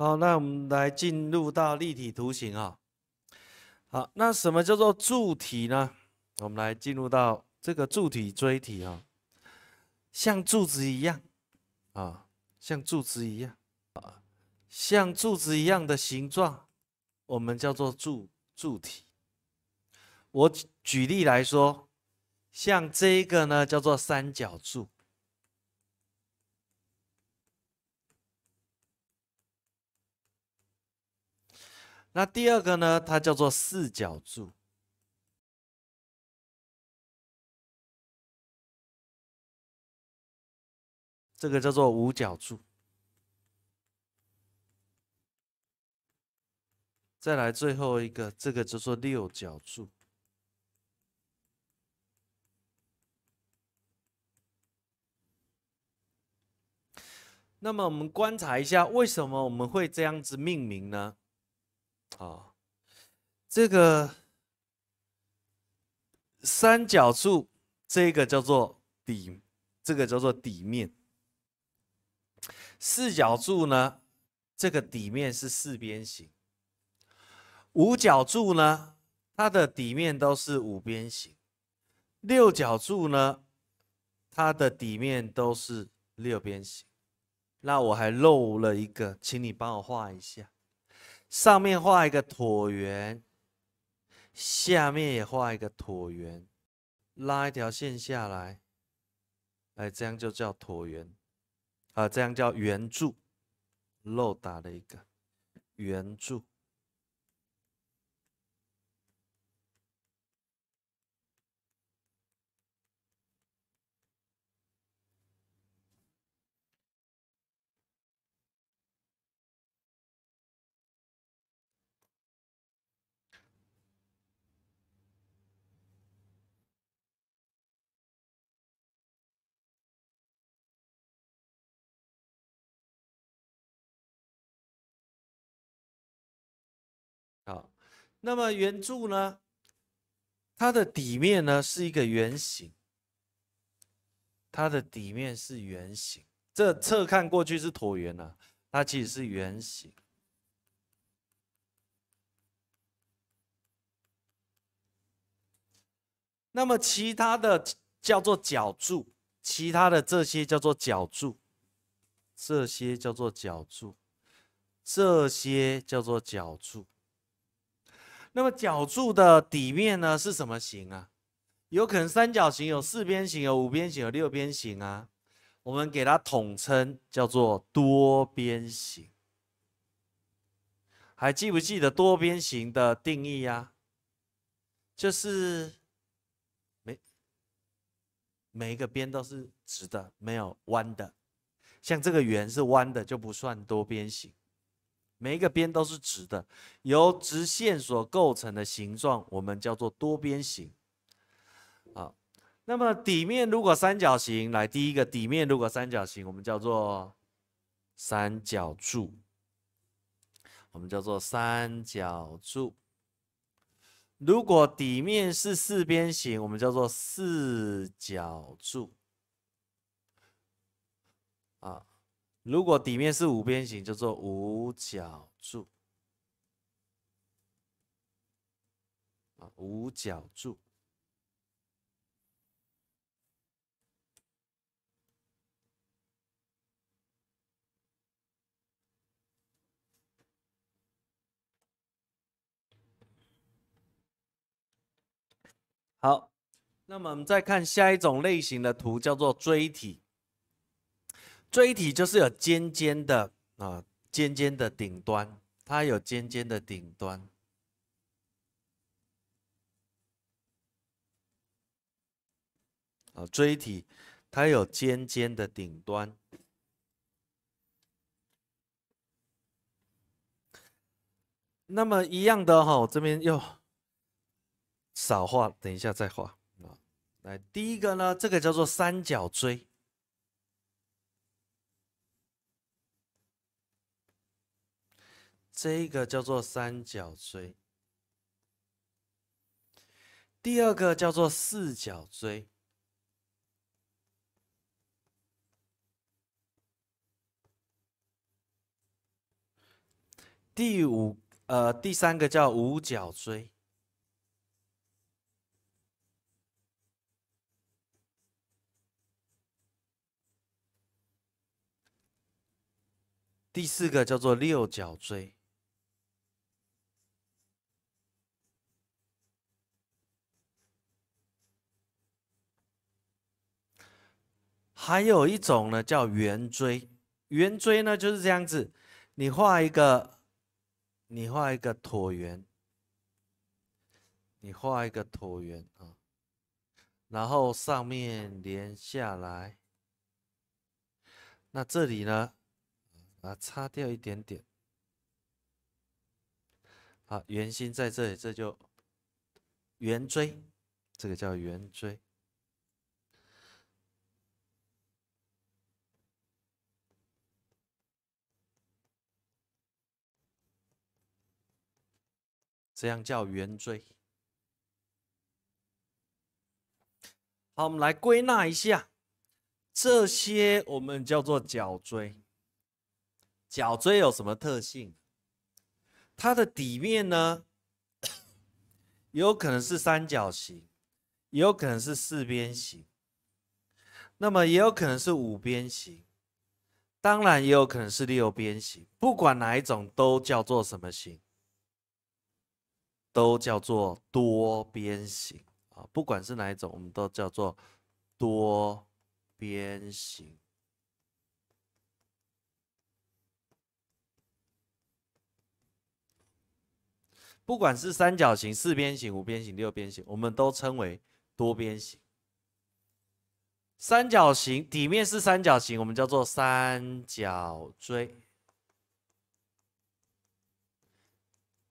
好，那我们来进入到立体图形啊。好，那什么叫做柱体呢？我们来进入到这个柱体、锥体啊，像柱子一样啊，像柱子一样啊，像柱子一样的形状，我们叫做柱柱体。我举例来说，像这个呢，叫做三角柱。那第二个呢？它叫做四角柱。这个叫做五角柱。再来最后一个，这个叫做六角柱。那么我们观察一下，为什么我们会这样子命名呢？啊，这个三角柱，这个叫做底，这个叫做底面。四角柱呢，这个底面是四边形。五角柱呢，它的底面都是五边形。六角柱呢，它的底面都是六边形。那我还漏了一个，请你帮我画一下。上面画一个椭圆，下面也画一个椭圆，拉一条线下来，哎，这样就叫椭圆，啊，这样叫圆柱，漏打了一个圆柱。那么圆柱呢？它的底面呢是一个圆形，它的底面是圆形。这侧看过去是椭圆呢，它其实是圆形。那么其他的叫做角柱，其他的这些叫做角柱，这些叫做角柱，这些叫做角柱。那么角柱的底面呢是什么形啊？有可能三角形、有四边形、有五边形、有六边形啊。我们给它统称叫做多边形。还记不记得多边形的定义呀？就是每每一个边都是直的，没有弯的。像这个圆是弯的，就不算多边形。每一个边都是直的，由直线所构成的形状，我们叫做多边形。啊，那么底面如果三角形，来第一个底面如果三角形，我们叫做三角柱。我们叫做三角柱。如果底面是四边形，我们叫做四角柱。啊。如果底面是五边形，叫做五角柱。啊，五角柱。好，那么我们再看下一种类型的图，叫做锥体。锥体就是有尖尖的啊，尖尖的顶端，它有尖尖的顶端啊，锥体它有尖尖的顶端。那么一样的哈，我这边又少画，等一下再画啊。来，第一个呢，这个叫做三角锥。这个叫做三角锥，第二个叫做四角锥，第五呃第三个叫五角锥，第四个叫做六角锥。还有一种呢，叫圆锥。圆锥呢就是这样子，你画一个，你画一个椭圆，你画一个椭圆啊，然后上面连下来。那这里呢，啊，擦掉一点点。好，圆心在这里，这就圆锥，这个叫圆锥。这样叫圆锥。好，我们来归纳一下，这些我们叫做角锥。角锥有什么特性？它的底面呢，有可能是三角形，也有可能是四边形。那么也有可能是五边形，当然也有可能是六边形。不管哪一种，都叫做什么形？都叫做多边形啊，不管是哪一种，我们都叫做多边形。不管是三角形、四边形、五边形、六边形，我们都称为多边形。三角形底面是三角形，我们叫做三角锥。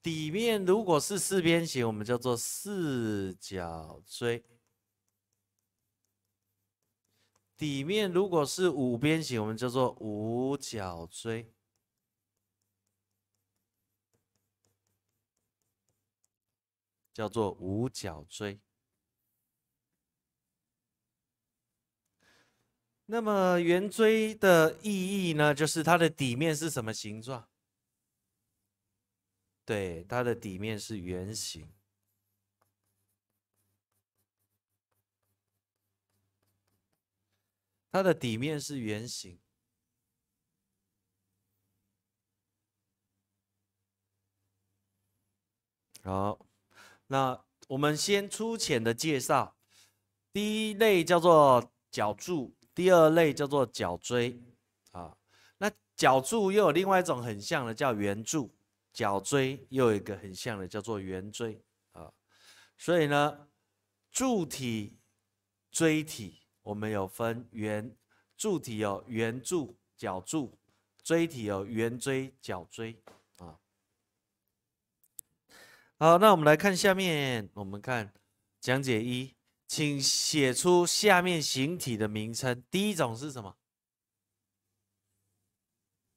底面如果是四边形，我们叫做四角锥；底面如果是五边形，我们叫做五角锥，叫做五角锥。那么圆锥的意义呢？就是它的底面是什么形状？对，它的底面是圆形，它的底面是圆形。好，那我们先粗浅的介绍，第一类叫做角柱，第二类叫做角锥。啊，那角柱又有另外一种很像的，叫圆柱。角锥又有一个很像的，叫做圆锥啊，所以呢，柱体、锥体我们有分圆柱体有圆柱、角柱，锥体有圆锥、角锥啊。好，那我们来看下面，我们看讲解一，请写出下面形体的名称。第一种是什么？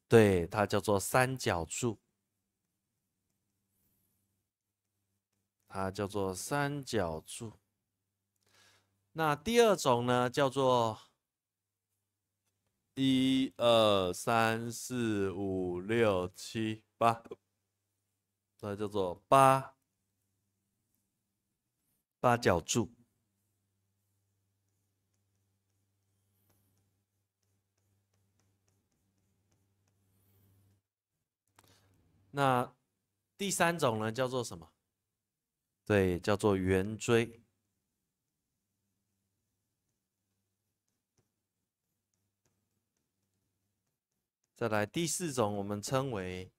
对，它叫做三角柱。它叫做三角柱。那第二种呢，叫做一、二、三、四、五、六、七、八，它叫做八八角柱。那第三种呢，叫做什么？对，叫做圆锥。再来第四种，我们称为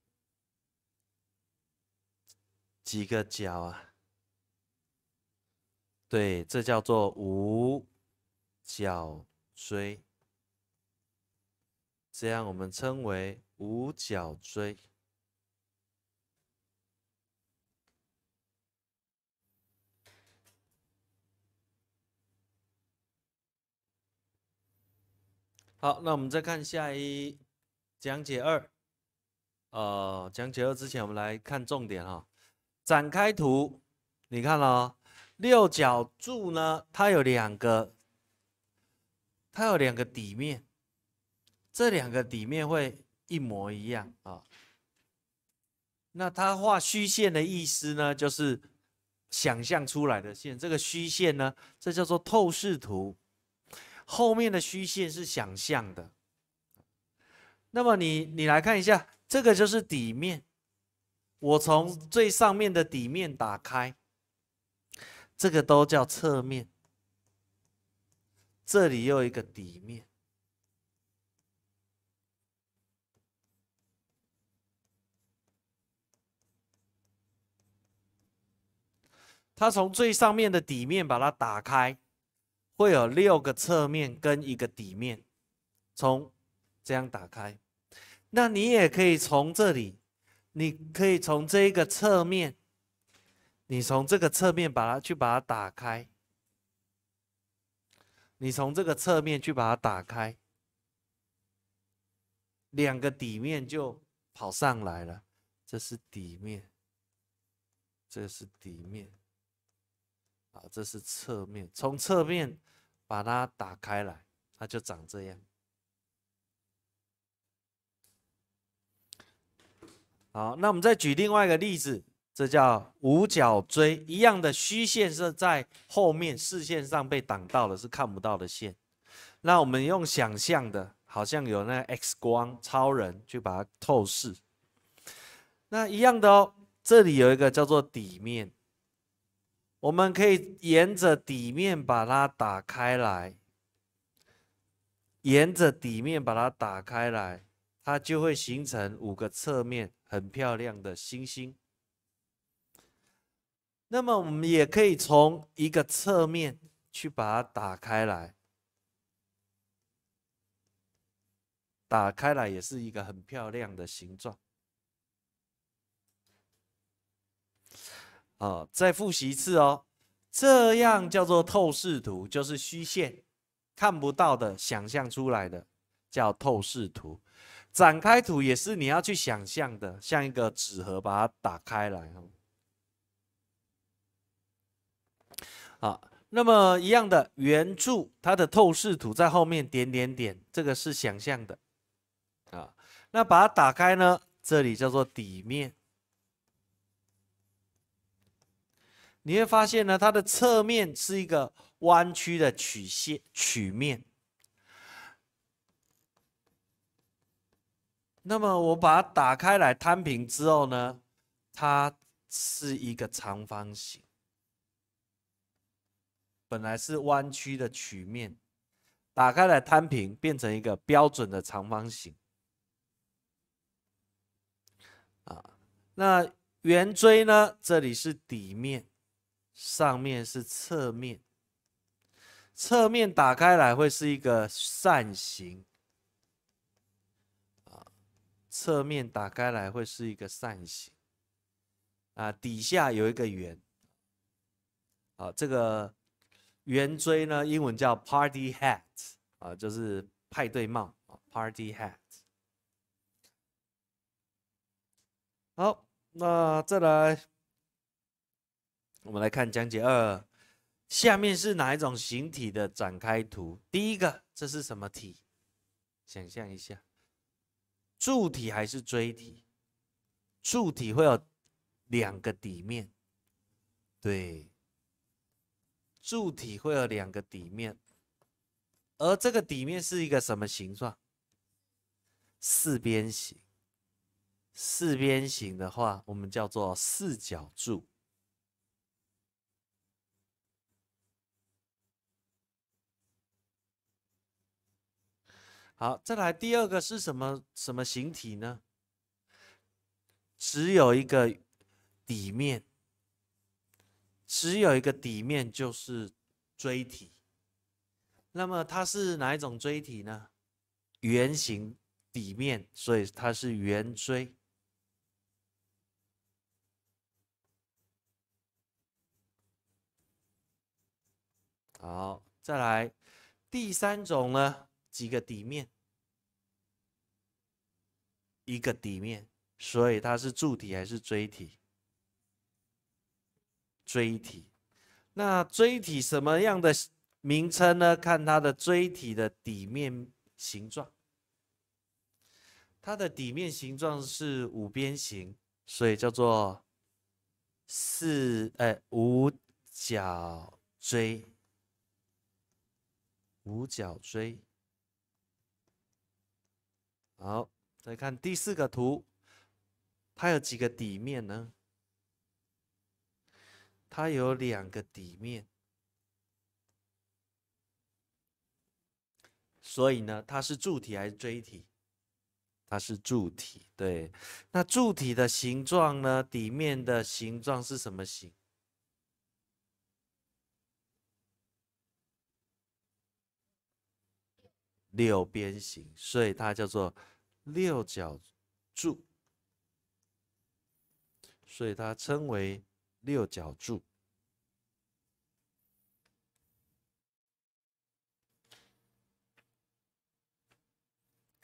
几个角啊？对，这叫做五角锥。这样我们称为五角锥。好，那我们再看下一讲解二，呃，讲解二之前，我们来看重点哈。展开图，你看了六角柱呢？它有两个，它有两个底面，这两个底面会一模一样啊。那它画虚线的意思呢，就是想象出来的线。这个虚线呢，这叫做透视图。后面的虚线是想象的。那么你你来看一下，这个就是底面。我从最上面的底面打开，这个都叫侧面。这里又一个底面，它从最上面的底面把它打开。会有六个侧面跟一个底面，从这样打开。那你也可以从这里，你可以从这个侧面，你从这个侧面把它去把它打开，你从这个侧面去把它打开，两个底面就跑上来了。这是底面，这是底面。好，这是侧面，从侧面把它打开来，它就长这样。好，那我们再举另外一个例子，这叫五角锥，一样的虚线是在后面视线上被挡到了，是看不到的线。那我们用想象的，好像有那 X 光超人去把它透视。那一样的哦，这里有一个叫做底面。我们可以沿着底面把它打开来，沿着底面把它打开来，它就会形成五个侧面，很漂亮的星星。那么我们也可以从一个侧面去把它打开来，打开来也是一个很漂亮的形状。啊，再复习一次哦，这样叫做透视图，就是虚线，看不到的，想象出来的，叫透视图。展开图也是你要去想象的，像一个纸盒，把它打开来。好，那么一样的圆柱，它的透视图在后面点点点，这个是想象的。啊，那把它打开呢，这里叫做底面。你会发现呢，它的侧面是一个弯曲的曲线曲面。那么我把它打开来摊平之后呢，它是一个长方形。本来是弯曲的曲面，打开来摊平，变成一个标准的长方形。啊，那圆锥呢？这里是底面。上面是侧面，侧面打开来会是一个扇形啊，侧面打开来会是一个扇形啊，底下有一个圆啊，这个圆锥呢，英文叫 party hat 啊，就是派对帽啊，party hat。好，那再来。我们来看讲解二，下面是哪一种形体的展开图？第一个，这是什么体？想象一下，柱体还是锥体？柱体会有两个底面，对，柱体会有两个底面，而这个底面是一个什么形状？四边形。四边形的话，我们叫做四角柱。好，再来第二个是什么什么形体呢？只有一个底面，只有一个底面就是锥体。那么它是哪一种锥体呢？圆形底面，所以它是圆锥。好，再来第三种呢？几个底面？一个底面，所以它是柱体还是锥体？锥体。那锥体什么样的名称呢？看它的锥体的底面形状，它的底面形状是五边形，所以叫做四哎五角锥。五角锥。好，再看第四个图，它有几个底面呢？它有两个底面，所以呢，它是柱体还是锥体？它是柱体。对，那柱体的形状呢？底面的形状是什么形？六边形，所以它叫做六角柱，所以它称为六角柱。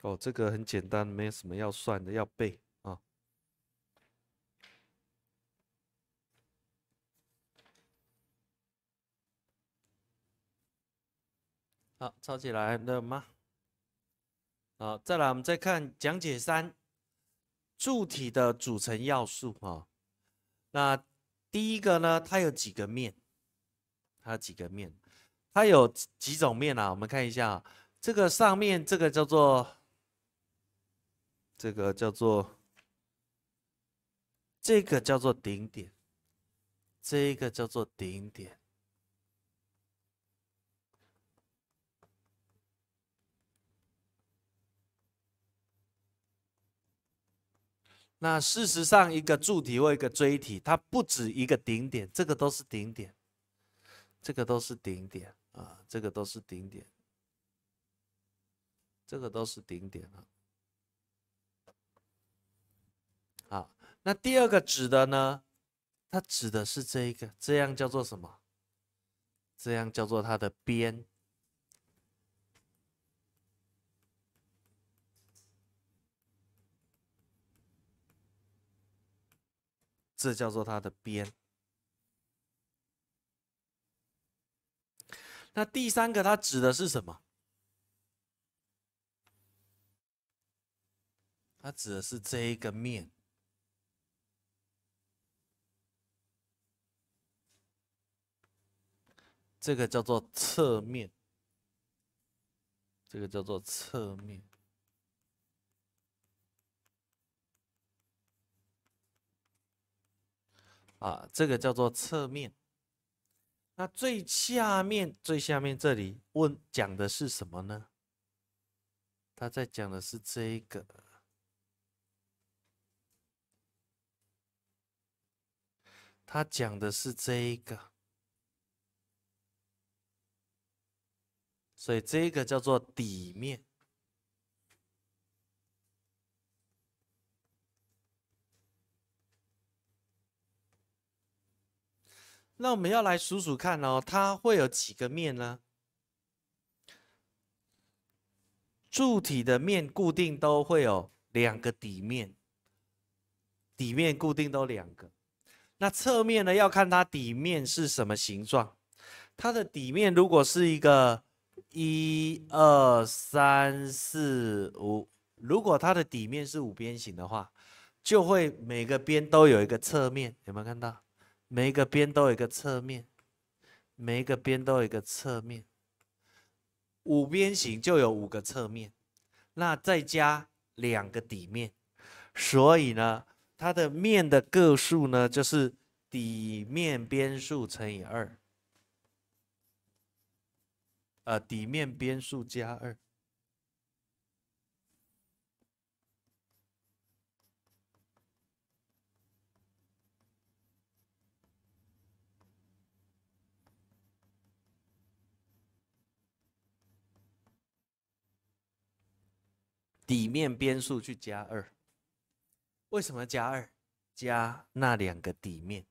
哦，这个很简单，没有什么要算的，要背啊。好，抄起来了吗？好，再来，我们再看讲解三，柱体的组成要素。哈，那第一个呢？它有几个面？它有几个面？它有几种面啊？我们看一下，这个上面这个叫做，这个叫做，这个叫做顶点，这个叫做顶点。那事实上，一个柱体或一个锥体，它不止一个顶点，这个都是顶点，这个都是顶点啊，这个都是顶点，这个都是顶点啊。好，那第二个指的呢？它指的是这一个，这样叫做什么？这样叫做它的边。这叫做它的边。那第三个，它指的是什么？它指的是这一个面。这个叫做侧面。这个叫做侧面。啊，这个叫做侧面。那最下面，最下面这里问讲的是什么呢？他在讲的是这个，他讲的是这个，所以这个叫做底面。那我们要来数数看哦，它会有几个面呢？柱体的面固定都会有两个底面，底面固定都两个。那侧面呢？要看它底面是什么形状。它的底面如果是一个一二三四五，如果它的底面是五边形的话，就会每个边都有一个侧面。有没有看到？每一个边都有一个侧面，每一个边都有一个侧面，五边形就有五个侧面，那再加两个底面，所以呢，它的面的个数呢就是底面边数乘以二，呃，底面边数加二。底面边数去加二，为什么加二？加那两个底面。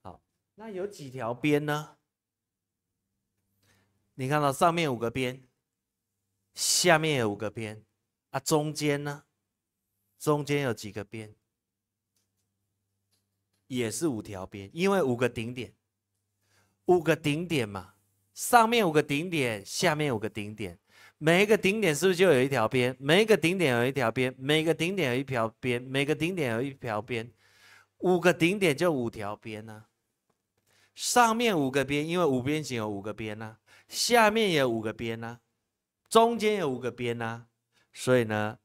好，那有几条边呢？你看到上面五个边，下面有五个边啊，中间呢？中间有几个边？也是五条边，因为五个顶点，五个顶点嘛，上面五个顶点，下面五个顶点。每一个顶点是不是就有一条边？每一个顶点有一条边，每个顶点有一条边，每个顶点有一条边，五个顶点就五条边呢？上面五个边，因为五边形有五个边呢；下面也五个边呢；中间有五个边呢。所以呢，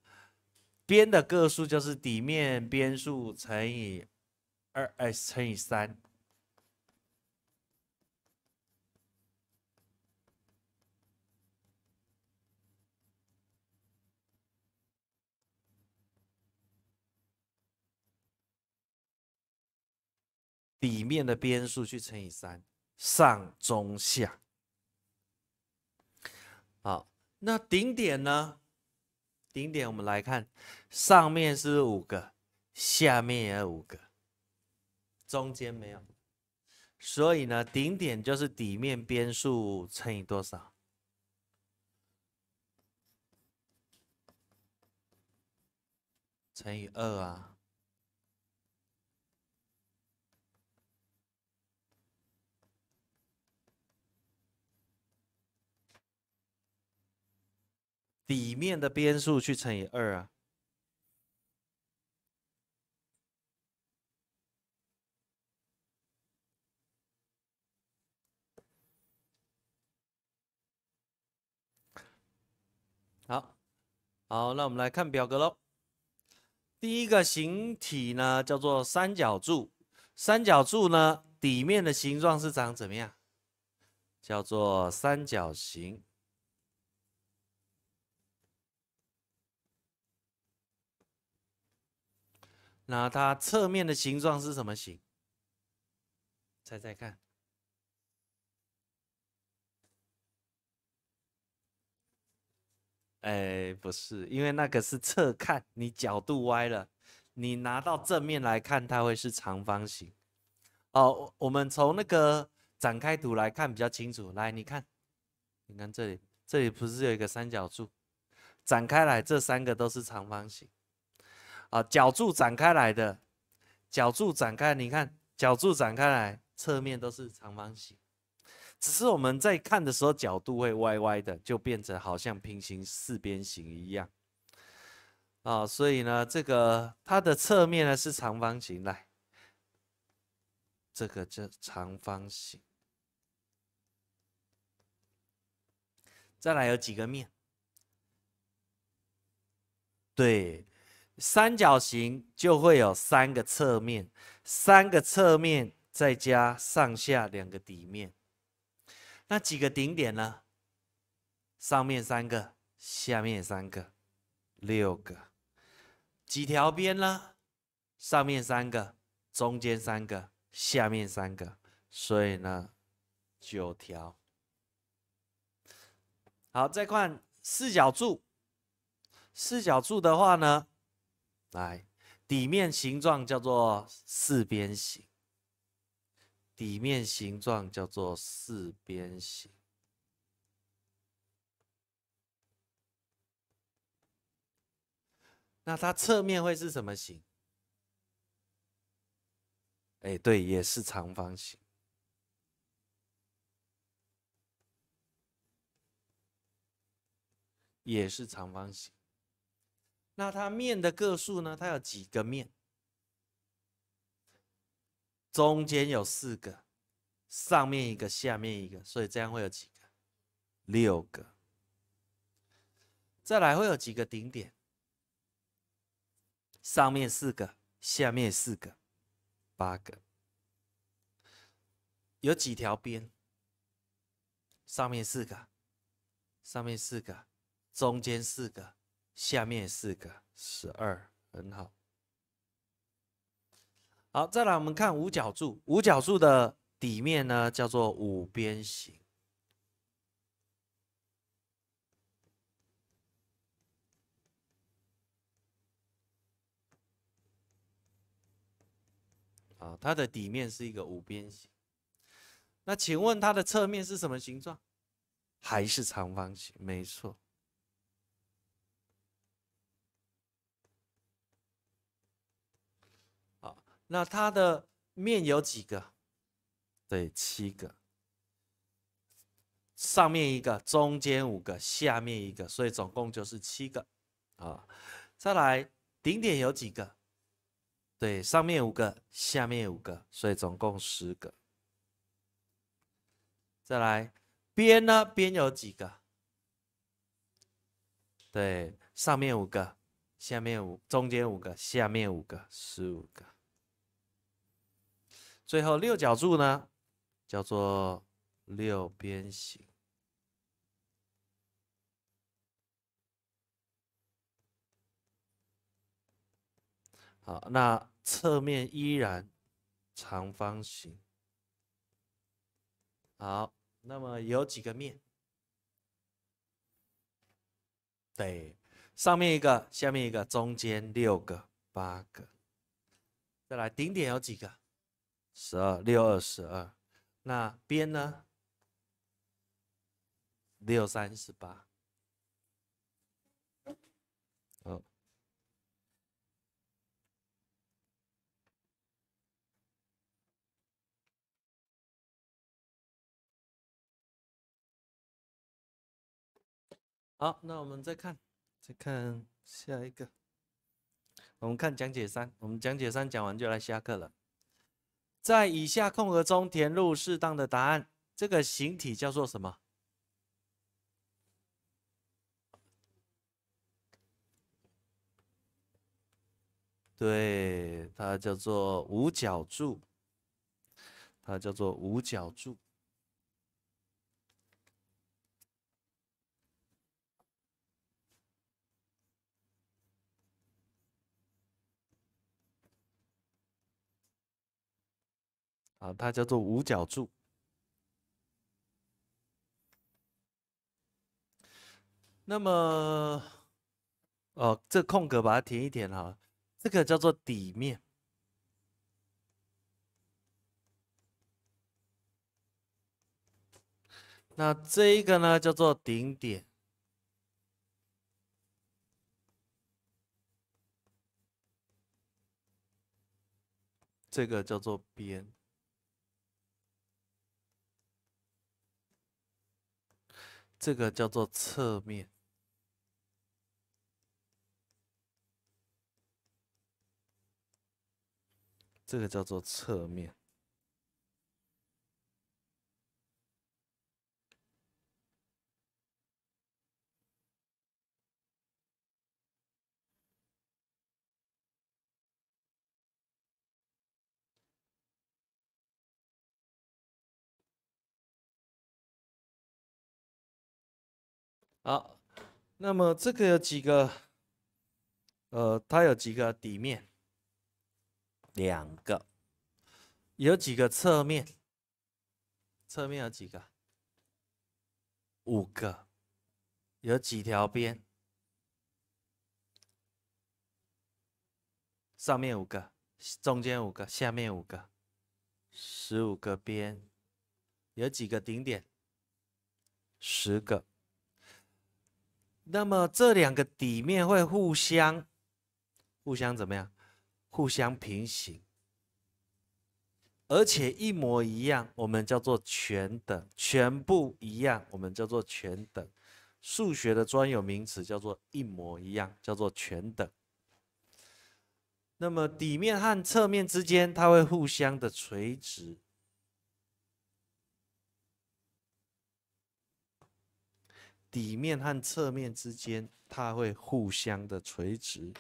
边的个数就是底面边数乘以二，哎，乘以三。底面的边数去乘以三，上、中、下，好，那顶点呢？顶点我们来看，上面是五个，下面也五个，中间没有，所以呢，顶点就是底面边数乘以多少？乘以二啊。底面的边数去乘以二啊。好，好，那我们来看表格喽。第一个形体呢叫做三角柱，三角柱呢底面的形状是长怎么样？叫做三角形。那它侧面的形状是什么形？猜猜看。哎，不是，因为那个是侧看，你角度歪了。你拿到正面来看，它会是长方形。哦，我们从那个展开图来看比较清楚。来，你看，你看这里，这里不是有一个三角柱？展开来，这三个都是长方形。啊，角柱展开来的，角柱展开，你看，角柱展开来，侧面都是长方形，只是我们在看的时候角度会歪歪的，就变成好像平行四边形一样。啊，所以呢，这个它的侧面呢是长方形，来，这个叫长方形。再来有几个面？对。三角形就会有三个侧面，三个侧面再加上下两个底面，那几个顶点呢？上面三个，下面三个，六个。几条边呢？上面三个，中间三个，下面三个，所以呢，九条。好，再看四角柱，四角柱的话呢？来，底面形状叫做四边形。底面形状叫做四边形。那它侧面会是什么形？哎，对，也是长方形。也是长方形。那它面的个数呢？它有几个面？中间有四个，上面一个，下面一个，所以这样会有几个？六个。再来会有几个顶点？上面四个，下面四个，八个。有几条边？上面四个，上面四个，中间四个。下面四个十二，很好。好，再来我们看五角柱，五角柱的底面呢叫做五边形。啊，它的底面是一个五边形。那请问它的侧面是什么形状？还是长方形？没错。那它的面有几个？对，七个。上面一个，中间五个，下面一个，所以总共就是七个啊。再来，顶点有几个？对，上面五个，下面五个，所以总共十个。再来，边呢？边有几个？对，上面五个，下面五，中间五个，下面五个，十五个。最后六角柱呢，叫做六边形。好，那侧面依然长方形。好，那么有几个面？对，上面一个，下面一个，中间六个，八个。再来，顶点有几个？十二六二十二，那边呢？六三十八。好，那我们再看，再看下一个。我们看讲解三，我们讲解三讲完就来下课了。在以下空格中填入适当的答案。这个形体叫做什么？对，它叫做五角柱。它叫做五角柱。它叫做五角柱。那么，哦，这空格把它填一填哈。这个叫做底面。那这一个呢叫做顶点。这个叫做边。这个叫做侧面，这个叫做侧面。好，那么这个有几个？呃，它有几个底面？两个。有几个侧面？侧面有几个？五个。有几条边？上面五个，中间五个，下面五个，十五个边。有几个顶点？十个。那么这两个底面会互相、互相怎么样？互相平行，而且一模一样，我们叫做全等，全部一样，我们叫做全等。数学的专有名词叫做一模一样，叫做全等。那么底面和侧面之间，它会互相的垂直。底面和侧面之间，它会互相的垂直。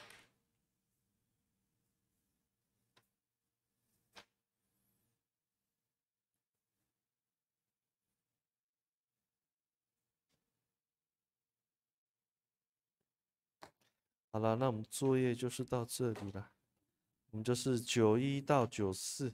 好了，那我们作业就是到这里了，我们就是九一到九四。